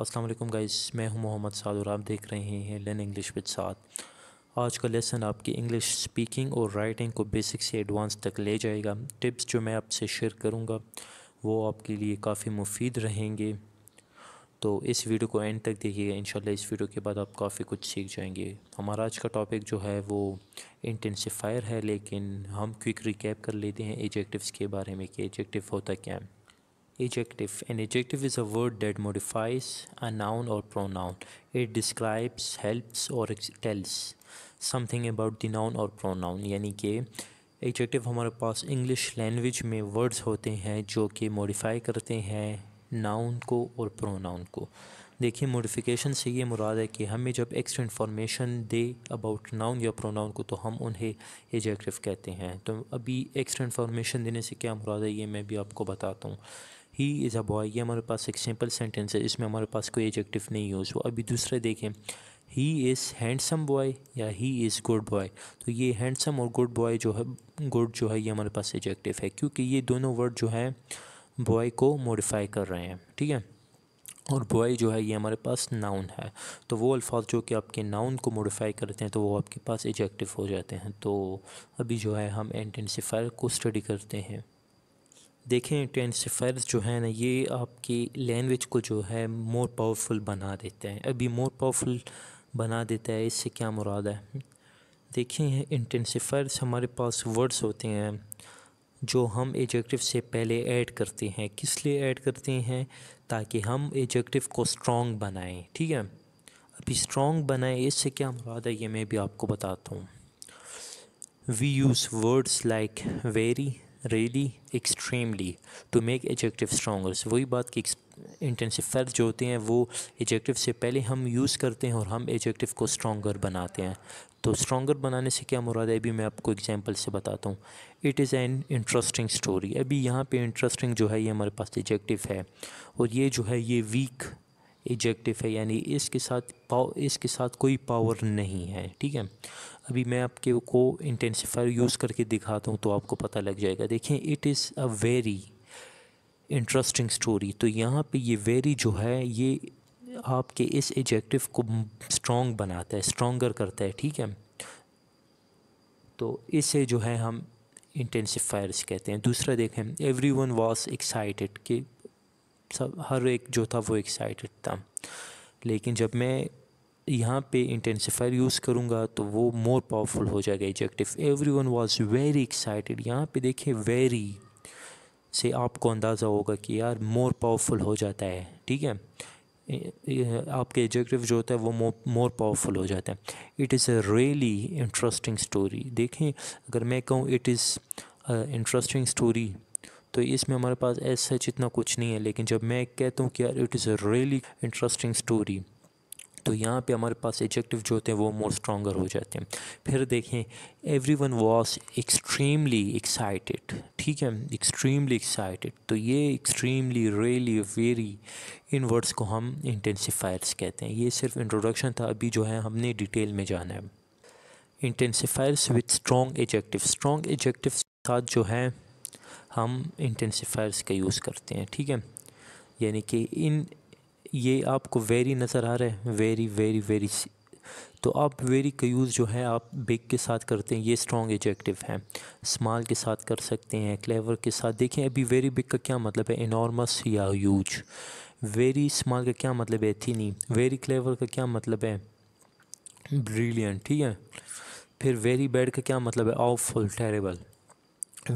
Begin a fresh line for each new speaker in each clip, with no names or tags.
अस्सलाम गाइस मैं हूं मोहम्मद साद और आप देख रहे हैं लर्न इंग्लिश विद साद आज का लेसन आपकी इंग्लिश स्पीकिंग और राइटिंग को बेसिक से एडवांस तक ले जाएगा टिप्स जो मैं आपसे शेयर करूंगा वो आपके लिए काफ़ी मुफीद रहेंगे तो इस वीडियो को एंड तक देखिएगा इन इस वीडियो के बाद आप काफ़ी कुछ सीख जाएंगे हमारा आज का टॉपिक जो है वो इंटेंसिफायर है लेकिन हम क्विक रिकैप कर लेते हैं एजेक्टिव्स के बारे में कि एजेक्टिव होता क्या है Adjective An adjective is a word that modifies a noun or pronoun. It describes, helps or tells something about the noun or pronoun. यानी कि एजेक्टिव हमारे पास इंग्लिश लैंग्वेज में वर्ड्स होते हैं जो कि मोडिफाई करते हैं नाउन को और प्रोनाउन को देखिए मोडिफिकेशन से ये मुराद है कि हमें जब एक्स्ट्रा इन्फॉर्मेशन दे अबाउट नाउन या प्रोनाउन को तो हम उन्हें एजेक्टिव कहते हैं तो अभी एक्स्ट्रा इन्फॉर्मेशन देने से क्या मुराद है ये मैं भी आपको बताता हूँ ही इज़ अ बॉय ये हमारे पास एक सिंपल सेंटेंस है इसमें हमारे पास कोई एजेक्टिव नहीं हो सो अभी दूसरे देखें ही इज़ हैंडसम बॉय या ही इज़ गुड बॉय तो ये हैंडसम और गुड बॉय जो है गुड जो है ये हमारे पास एजेक्टिव है क्योंकि ये दोनों वर्ड जो है बॉय को मोडिफाई कर रहे हैं ठीक है और बॉय जो है ये हमारे पास नाउन है तो वो अल्फाज जो कि आपके नाउन को मोडिफाई करते हैं तो वो आपके पास एजेक्टिव हो जाते हैं तो अभी जो है हम एंटेंसीफायर को स्टडी करते हैं देखें ट्रांसफ़र्स जो है ना ये आपकी लैंग्वेज को जो है मोर पावरफुल बना देते हैं अभी मोर पावरफुल बना देता है इससे क्या मुराद है देखें इंटेंसीफायर्स हमारे पास वर्ड्स होते हैं जो हम एजेक्टिव से पहले ऐड करते हैं किस लिए ऐड करते हैं ताकि हम एजेक्टिव को स्ट्रॉन्ग बनाएं ठीक है अभी स्ट्रॉन्ग बनाएं इससे क्या मुराद है ये मैं भी आपको बताता हूँ we use words like very really extremely to make adjective stronger वही बात कि इंटेंसिव फर्ज जो होते हैं वो एजेक्टिव से पहले हम यूज़ करते हैं और हम एजेक्टिव को स्ट्रॉगर बनाते हैं तो स्ट्रॉगर बनाने से क्या मुराद है अभी मैं आपको एग्जाम्पल से बताता हूँ it is an interesting story अभी यहाँ पर इंटरेस्टिंग जो है ये हमारे पास एजेक्टिव है और ये जो है ये वीक एजेक्टिव है यानी इसके साथ पाव इसके साथ कोई पावर नहीं है ठीक है अभी मैं आपके को इंटेंसीफायर यूज़ करके दिखाता हूँ तो आपको पता लग जाएगा देखें it is a very interesting story तो यहाँ पे ये वेरी जो है ये आपके इस एजेक्टिव को स्ट्रॉन्ग बनाता है स्ट्रोंगर करता है ठीक है तो इसे जो है हम इंटेंसीफायर्स कहते हैं दूसरा देखें एवरी वन वॉज एक्साइटेड कि सब हर एक जो था वो एक्साइटेड था लेकिन जब मैं यहाँ पे इंटेंसीफायर यूज़ करूँगा तो वो मोर पावरफुल हो जाएगा adjective everyone was very excited यहाँ पे देखिए वेरी से आपको अंदाज़ा होगा कि यार मोर पावरफुल हो जाता है ठीक है आपके एजेक्टिव जो होता है वो मोर पावरफुल हो जाता है it is a really interesting story देखें अगर मैं कहूँ इट इज़ इंटरेस्टिंग स्टोरी तो इसमें हमारे पास ऐसा इतना कुछ नहीं है लेकिन जब मैं कहता हूँ कि यार it is a really interesting story तो यहाँ पे हमारे पास एडजेक्टिव जो होते हैं वो मोर स्ट्रॉगर हो जाते हैं फिर देखें everyone was extremely excited ठीक है एक्सट्रीमली एक्साइटेड तो ये एक्सट्रीमली रेली वेरी इन वर्ड्स को हम इंटेंसीफायर्स कहते हैं ये सिर्फ इंट्रोडक्शन था अभी जो है हमने डिटेल में जाना है intensifiers with strong adjective strong adjective साथ जो है हम इंटेंसीफायर्स का यूज़ करते हैं ठीक है यानी कि इन ये आपको वेरी नज़र आ रहा है वेरी वेरी वेरी तो आप वेरी का यूज़ जो है आप बिग के साथ करते हैं ये स्ट्रॉन्ग एजेक्टिव है स्माल के साथ कर सकते हैं क्लेवर के साथ देखें अभी वेरी बिग का क्या मतलब है इनॉर्मस या यूज वेरी स्माल का क्या मतलब है थी नहीं वेरी क्लेवर का क्या मतलब है ब्रिलियंट ठीक है फिर वेरी बैड का क्या मतलब है ऑफुल टेरेबल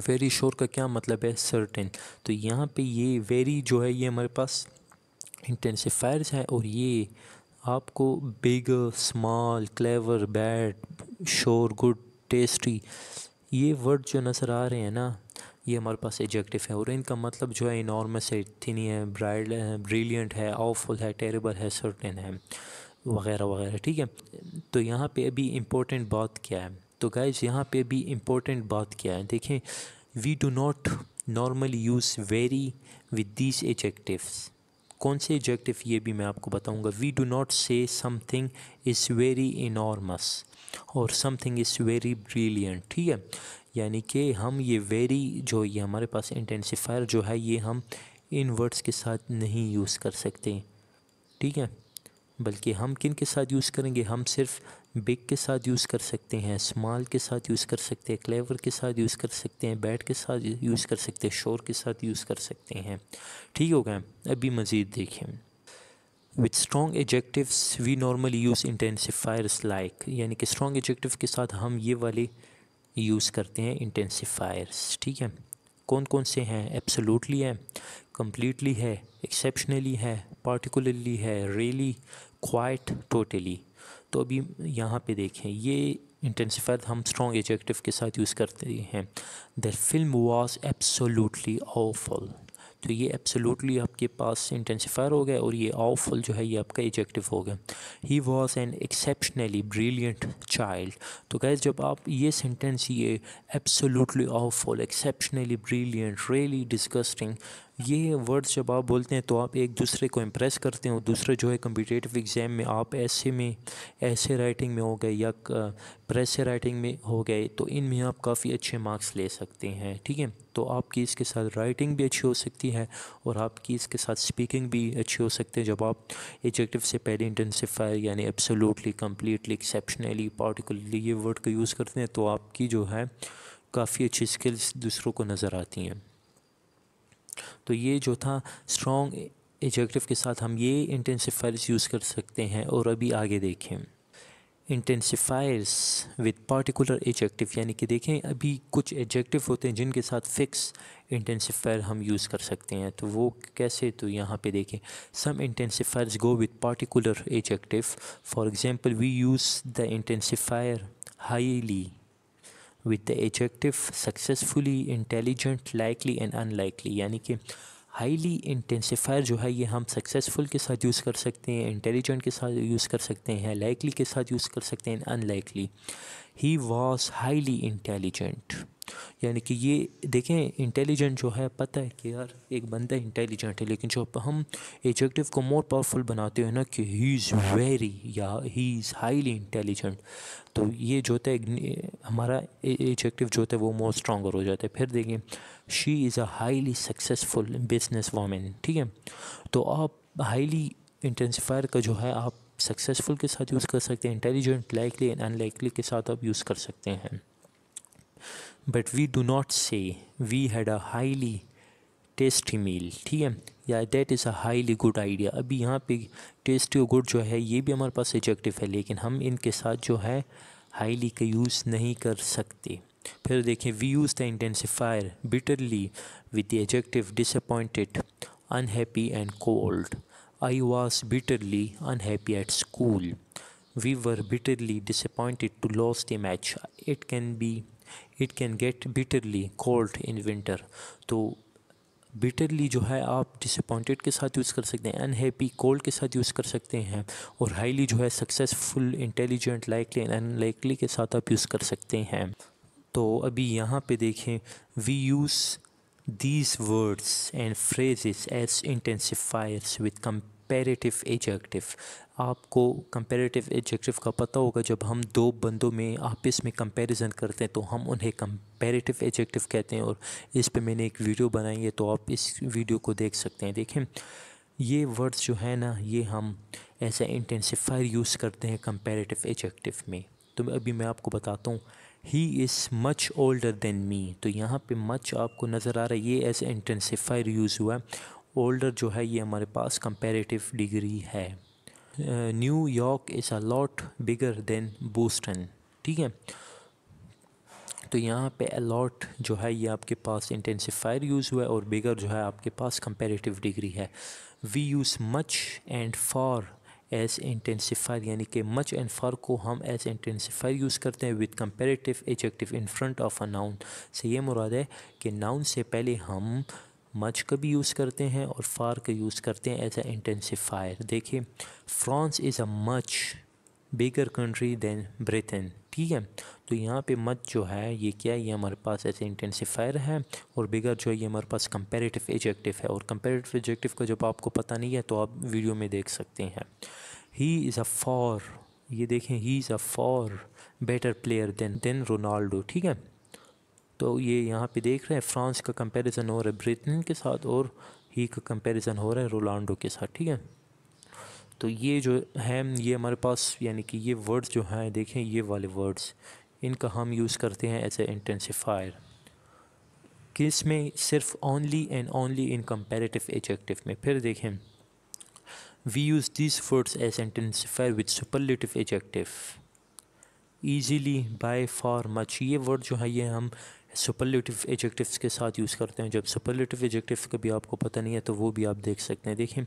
वेरी श्योर का क्या मतलब है सर्टेन तो यहाँ पे ये वेरी जो है ये हमारे पास इंटेंसिफायर्स हैं और ये आपको big small clever bad short good tasty ये वर्ड जो नज़र आ रहे हैं ना ये हमारे पास एडजेक्टिव है और इनका मतलब जो है इनॉर्मस है थिनी है ब्राइड है ब्रिलियंट है ऑफुल है टेरेबल है सर्टेन है वगैरह वगैरह ठीक है तो यहाँ पे अभी इम्पोर्टेंट बात क्या है तो गाइज यहाँ पे अभी इम्पोर्टेंट बात क्या है देखें we do not normally use very with these adjectives कौन से एडजेक्टिव ये भी मैं आपको बताऊंगा we do not say something is very enormous और समथिंग इज़ वेरी ब्रिलियंट ठीक है यानी कि हम ये वेरी जो ये हमारे पास इंटेंसिफायर जो है ये हम इन वर्ड्स के साथ नहीं यूज़ कर सकते ठीक है बल्कि हम किन के साथ यूज़ करेंगे हम सिर्फ बिग के साथ यूज़ कर सकते हैं स्माल के साथ यूज़ कर सकते हैं क्लेवर के साथ यूज़ कर सकते हैं बैट के साथ यूज़ कर सकते हैं शोर के साथ यूज़ कर सकते हैं ठीक होगा अभी मज़ीद देखें with strong adjectives we normally use intensifiers like यानी कि स्ट्रॉन्ग एजेक्टिव के साथ हम ये वाले यूज़ करते हैं इंटेंसीफायर्स ठीक है कौन कौन से हैं एब्सोलूटली है कम्प्लीटली है एक्सेप्शनली है पार्टिकुलरली है रेली क्वाइट टोटली तो अभी यहाँ पे देखें ये इंटेंसीफायर हम स्ट्रॉन्ग एजेक्टिव के साथ यूज़ करते हैं the film was absolutely awful तो ये एब्सोलूटली आपके पास इंटेंसीफायर हो गया और ये ऑफल जो है ये आपका एजेक्टिव हो गया he was an exceptionally brilliant child तो गैस जब आप ये सेंटेंस ये absolutely awful exceptionally brilliant really disgusting ये वर्ड्स जब आप बोलते हैं तो आप एक दूसरे को इम्प्रेस करते हो दूसरे जो है कम्पिटेटिव एग्ज़ाम में आप ऐसे में ऐसे राइटिंग में हो गए या प्रेस राइटिंग में हो गए तो इन में आप काफ़ी अच्छे मार्क्स ले सकते हैं ठीक है तो आपकी इसके साथ राइटिंग भी अच्छी हो सकती है और आपकी इसके साथ स्पीकिंग भी अच्छी हो सकती है जब आप एजेक्टिव से पहले इंटेंसिफायर यानी एब्सोलूटली कम्प्लीटली एक्सेप्शनली पार्टिकुलरली ये वर्ड का यूज़ करते हैं तो आपकी जो है काफ़ी अच्छी स्किल्स दूसरों को नज़र आती हैं तो ये जो था स्ट्रॉन्ग एजेक्टिव के साथ हम ये इंटेंसिफायर्स यूज़ कर सकते हैं और अभी आगे देखें इंटेंसिफायर्स विद पार्टिकुलर एजेक्टिव यानी कि देखें अभी कुछ एजेक्टिव होते हैं जिनके साथ फिक्स इंटेंसिफायर हम यूज़ कर सकते हैं तो वो कैसे तो यहाँ पे देखें some intensifiers go with particular adjective for example we use the intensifier highly with the adjective successfully intelligent likely and unlikely यानी कि हाईली इंटेंसिफायर जो है ये हम सक्सेसफुल के साथ यूज़ कर सकते हैं इंटेलिजेंट के साथ यूज़ कर सकते हैं लाइकली के साथ यूज़ कर सकते हैं unlikely he was highly intelligent यानी कि ये देखें इंटेलिजेंट जो है पता है कि यार एक बंदा इंटेलिजेंट है लेकिन जब हम एजेक्टिव को मोर पावरफुल बनाते हैं ना कि ही इज़ वेरी या ही इज़ हाईली इंटेलिजेंट तो ये जो है हमारा एजेक्टिव जो है वो मोर स्ट्रॉगर हो जाता है फिर देखें she is a highly successful business woman ठीक है तो आप हाईली इंटेंसीफायर का जो है आप सक्सेसफुल के साथ यूज़ कर सकते हैं इंटेलिजेंट लाइकली एंड अनलाइकली के साथ आप यूज़ कर सकते हैं but we do not say we had a highly tasty meal ठीक है या that is a highly good idea अभी यहाँ पे टेस्टी और गुड जो है ये भी हमारे पास एजेक्टिव है लेकिन हम इनके साथ जो है हाईली का यूज़ नहीं कर सकते फिर देखें we use the intensifier bitterly with the adjective disappointed unhappy and cold I was bitterly unhappy at school we were bitterly disappointed to lose the match it can be it can get bitterly cold in winter तो bitterly जो है आप disappointed के साथ use कर सकते हैं unhappy cold के साथ यूज़ कर सकते हैं और हाईली जो है successful intelligent likely and unlikely के साथ आप यूज़ कर सकते हैं तो अभी यहाँ पे देखें we use these words and phrases as intensifiers with comp comparative adjective आपको कंपेरेटिव एजेक्टिव का पता होगा जब हम दो बंदों में आपस में कंपैरिजन करते हैं तो हम उन्हें कंपेरेटिव एजेक्टिव कहते हैं और इस पे मैंने एक वीडियो बनाई है तो आप इस वीडियो को देख सकते हैं देखें ये वर्ड्स जो है ना ये हम ऐसे इंटेंसिफायर यूज़ करते हैं कंपेरेटिव एजेक्टिव में तो मैं अभी मैं आपको बताता हूँ he is much older than me तो यहाँ पे मच आपको नज़र आ रहा है ये ऐसा इंटेंसिफायर यूज़ हुआ है ओल्डर जो है ये हमारे पास कंपेरेटिव डिग्री है New York is a lot bigger than Boston ठीक है तो यहाँ पे अलॉट जो है ये आपके पास इंटेंसिफायर यूज़ हुआ है और बिगर जो है आपके पास कंपेरेटिव डिग्री है we use much and far as intensifier यानी कि मच एंड फॉर को हम एज इंटेंसिफायर यूज़ करते हैं with comparative adjective in front of a noun से ये मुराद है कि नाउन से पहले हम मच का भी यूज़ करते हैं और फार का यूज़ करते हैं एज ए इंटेंसिफायर देखिए France is a much bigger country than Britain ठीक है तो यहाँ पे मत जो है ये क्या है ये हमारे पास ऐसे इंटेंसिफायर है और बिगर जो है ये हमारे पास कंपेरेटिव एजेक्टिव है और कंपेरेटिव एजेक्टिव का जब आपको पता नहीं है तो आप वीडियो में देख सकते हैं ही इज़ अ फॉर ये देखें he is a far better player than than Ronaldo ठीक है तो ये यहाँ पे देख रहे हैं फ्रांस का कंपैरिजन हो रहा है ब्रिटेन के साथ और ही का कंपैरिजन हो रहा है रोलांडो के साथ ठीक है तो ये जो है ये हमारे पास यानी कि ये वर्ड्स जो हैं देखें ये वाले वर्ड्स इनका हम यूज़ करते हैं एज ए इंटेंसीफायर किस में सिर्फ only and only in comparative adjective में फिर देखें we use this words as intensifier with superlative adjective easily by far much ये वर्ड जो है ये हम सुपरलेटिव एजेक्टिव्स के साथ यूज़ करते हैं जब सुपरलेटिव एजेक्टिव का भी आपको पता नहीं है तो वो भी आप देख सकते हैं देखिए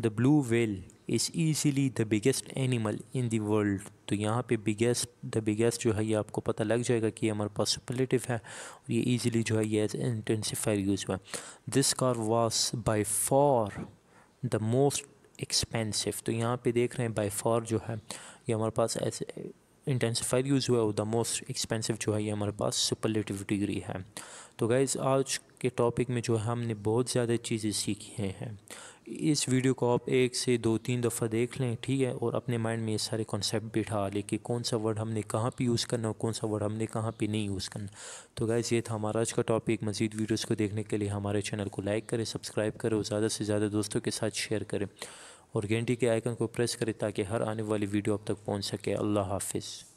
the blue whale is easily the biggest animal in the world तो यहाँ पे बिगेस्ट द बिगेस्ट जो है ये आपको पता लग जाएगा कि हमारे पास सुपरलेटिव है और ये ईजीली जो है ये इंटेंसीफायर यूज़ हुआ this car was by far the most expensive तो यहाँ पे देख रहे हैं बाई फॉर जो है ये हमारे पास ऐसे इंटेंसिफाइड यूज़ हुआ है द मोस्ट एक्सपेंसिव जो है ये हमारे पास सुपरलेटिव डिग्री है तो गाइज़ आज के टॉपिक में जो है हमने बहुत ज़्यादा चीज़ें सीखी हैं इस वीडियो को आप एक से दो तीन दफ़ा देख लें ठीक है और अपने माइंड में ये सारे कॉन्सेप्ट बिठा लें कि कौन सा वर्ड हमने कहाँ पे यूज़ करना और कौन सा वर्ड हमने कहाँ पे नहीं यूज़ करना तो गैस ये था हमारा आज का टॉपिक मज़ीद वीडियोज़ को देखने के लिए हमारे चैनल को लाइक करें सब्सक्राइब करें और ज़्यादा से ज़्यादा दोस्तों के साथ शेयर करें और घंटी के आइकन को प्रेस करें ताकि हर आने वाली वीडियो अब तक पहुंच सके अल्लाह हाफिज़